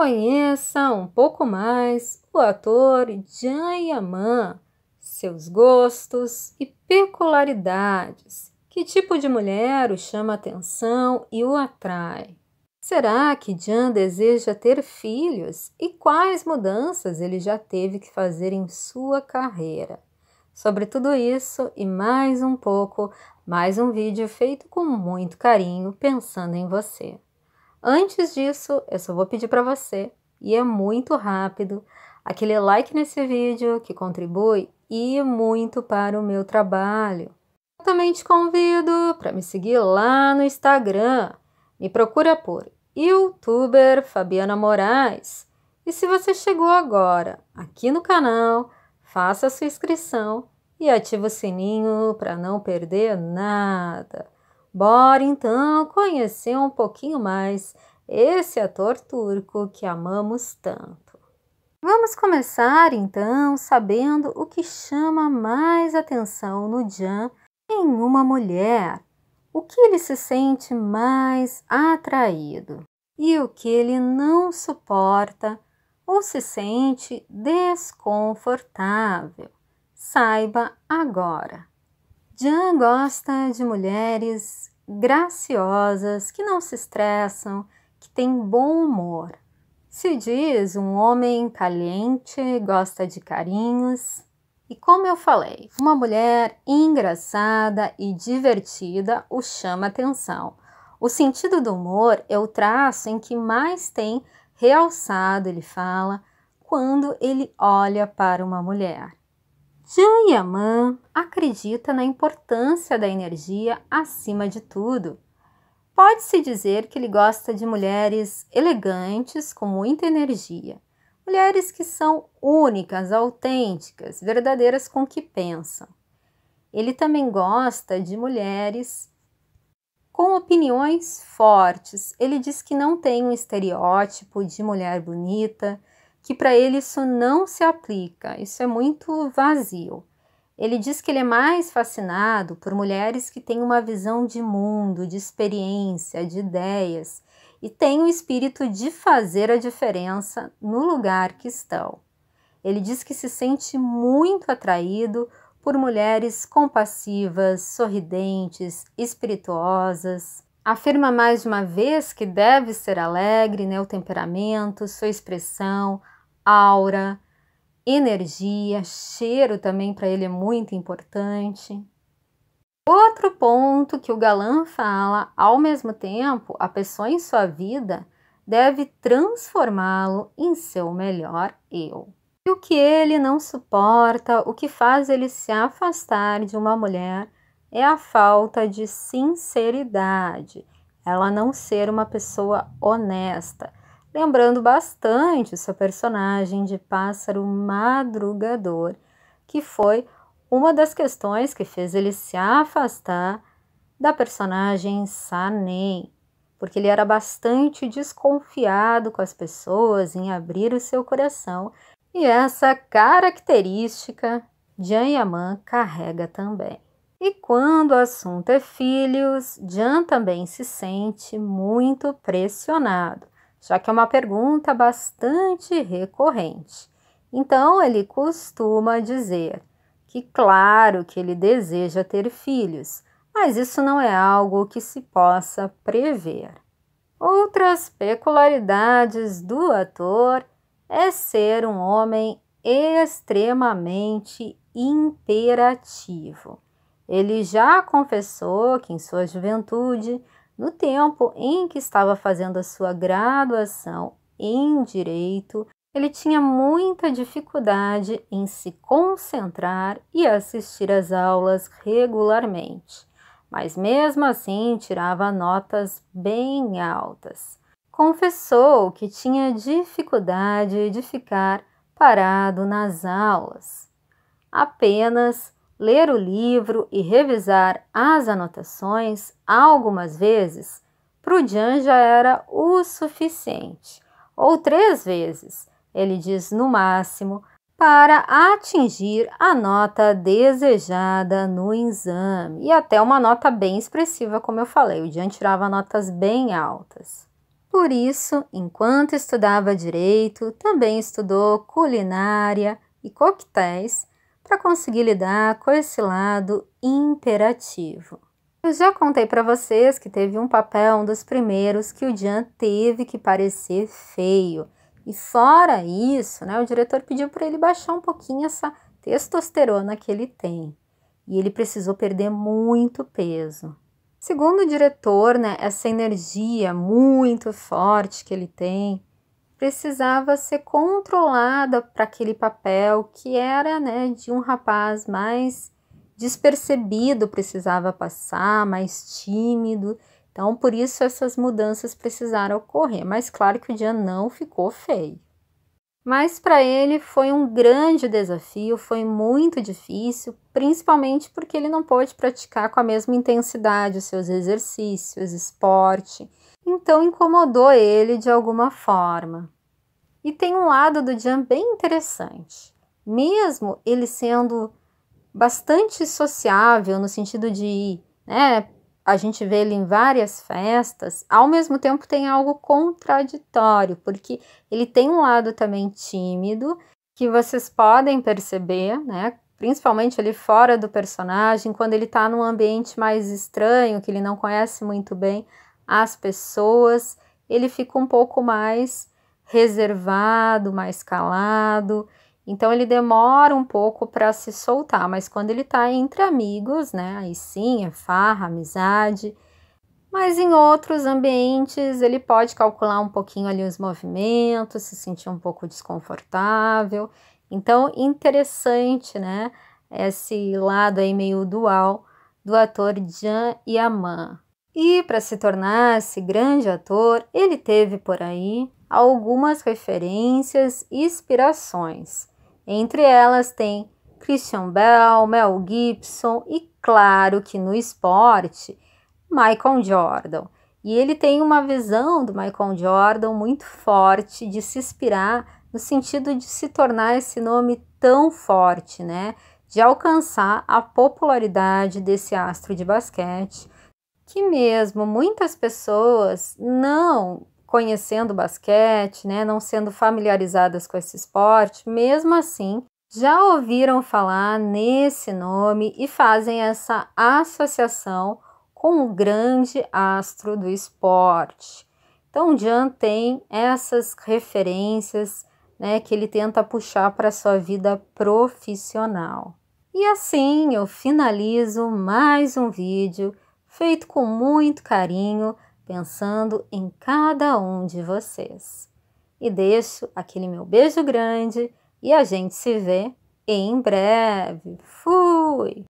Conheça um pouco mais o ator Jean Yaman, seus gostos e peculiaridades. Que tipo de mulher o chama atenção e o atrai? Será que Jean deseja ter filhos e quais mudanças ele já teve que fazer em sua carreira? Sobre tudo isso e mais um pouco, mais um vídeo feito com muito carinho pensando em você. Antes disso, eu só vou pedir para você, e é muito rápido, aquele like nesse vídeo que contribui e muito para o meu trabalho. Eu também te convido para me seguir lá no Instagram. Me procura por youtuber Fabiana Moraes. E se você chegou agora aqui no canal, faça a sua inscrição e ative o sininho para não perder nada. Bora então conhecer um pouquinho mais esse ator turco que amamos tanto. Vamos começar então sabendo o que chama mais atenção no Jan em uma mulher, o que ele se sente mais atraído e o que ele não suporta ou se sente desconfortável. Saiba agora. Jan gosta de mulheres graciosas, que não se estressam, que têm bom humor. Se diz um homem caliente, gosta de carinhos. E como eu falei, uma mulher engraçada e divertida o chama atenção. O sentido do humor é o traço em que mais tem realçado, ele fala, quando ele olha para uma mulher. Jayaman acredita na importância da energia acima de tudo. Pode-se dizer que ele gosta de mulheres elegantes com muita energia, mulheres que são únicas, autênticas, verdadeiras com o que pensam. Ele também gosta de mulheres com opiniões fortes. Ele diz que não tem um estereótipo de mulher bonita, que para ele isso não se aplica, isso é muito vazio. Ele diz que ele é mais fascinado por mulheres que têm uma visão de mundo, de experiência, de ideias e têm o espírito de fazer a diferença no lugar que estão. Ele diz que se sente muito atraído por mulheres compassivas, sorridentes, espirituosas. Afirma mais uma vez que deve ser alegre, né? O temperamento, sua expressão, aura, energia, cheiro também para ele é muito importante. Outro ponto que o galã fala, ao mesmo tempo, a pessoa em sua vida deve transformá-lo em seu melhor eu. E o que ele não suporta, o que faz ele se afastar de uma mulher é a falta de sinceridade, ela não ser uma pessoa honesta, lembrando bastante sua personagem de pássaro madrugador, que foi uma das questões que fez ele se afastar da personagem Sanem, porque ele era bastante desconfiado com as pessoas em abrir o seu coração, e essa característica de Yaman carrega também. E quando o assunto é filhos, Jan também se sente muito pressionado, já que é uma pergunta bastante recorrente. Então ele costuma dizer que, claro, que ele deseja ter filhos, mas isso não é algo que se possa prever. Outras peculiaridades do ator é ser um homem extremamente imperativo. Ele já confessou que em sua juventude, no tempo em que estava fazendo a sua graduação em direito, ele tinha muita dificuldade em se concentrar e assistir às aulas regularmente, mas mesmo assim tirava notas bem altas. Confessou que tinha dificuldade de ficar parado nas aulas. Apenas ler o livro e revisar as anotações algumas vezes, para o Prudian já era o suficiente, ou três vezes, ele diz no máximo, para atingir a nota desejada no exame e até uma nota bem expressiva, como eu falei, o Dian tirava notas bem altas. Por isso, enquanto estudava direito, também estudou culinária e coquetéis para conseguir lidar com esse lado imperativo. Eu já contei para vocês que teve um papel, um dos primeiros, que o Jean teve que parecer feio. E fora isso, né, o diretor pediu para ele baixar um pouquinho essa testosterona que ele tem. E ele precisou perder muito peso. Segundo o diretor, né, essa energia muito forte que ele tem precisava ser controlada para aquele papel que era né, de um rapaz mais despercebido, precisava passar, mais tímido. Então, por isso essas mudanças precisaram ocorrer. Mas claro que o dia não ficou feio. Mas para ele foi um grande desafio, foi muito difícil, principalmente porque ele não pôde praticar com a mesma intensidade os seus exercícios, esporte então incomodou ele de alguma forma. E tem um lado do Jan bem interessante. Mesmo ele sendo bastante sociável no sentido de, né, a gente vê ele em várias festas, ao mesmo tempo tem algo contraditório, porque ele tem um lado também tímido, que vocês podem perceber, né, principalmente ele fora do personagem, quando ele está num ambiente mais estranho, que ele não conhece muito bem, às pessoas, ele fica um pouco mais reservado, mais calado. Então ele demora um pouco para se soltar, mas quando ele está entre amigos, né, aí sim é farra, amizade. Mas em outros ambientes ele pode calcular um pouquinho ali os movimentos, se sentir um pouco desconfortável. Então, interessante, né? Esse lado aí meio dual do ator Jean Yaman. E para se tornar esse grande ator, ele teve por aí algumas referências e inspirações. Entre elas tem Christian Bell, Mel Gibson e, claro, que no esporte, Michael Jordan. E ele tem uma visão do Michael Jordan muito forte de se inspirar no sentido de se tornar esse nome tão forte, né? De alcançar a popularidade desse astro de basquete que mesmo muitas pessoas não conhecendo basquete, né, não sendo familiarizadas com esse esporte, mesmo assim já ouviram falar nesse nome e fazem essa associação com o grande astro do esporte. Então, Jan tem essas referências né, que ele tenta puxar para sua vida profissional. E assim eu finalizo mais um vídeo feito com muito carinho, pensando em cada um de vocês. E deixo aquele meu beijo grande e a gente se vê em breve. Fui!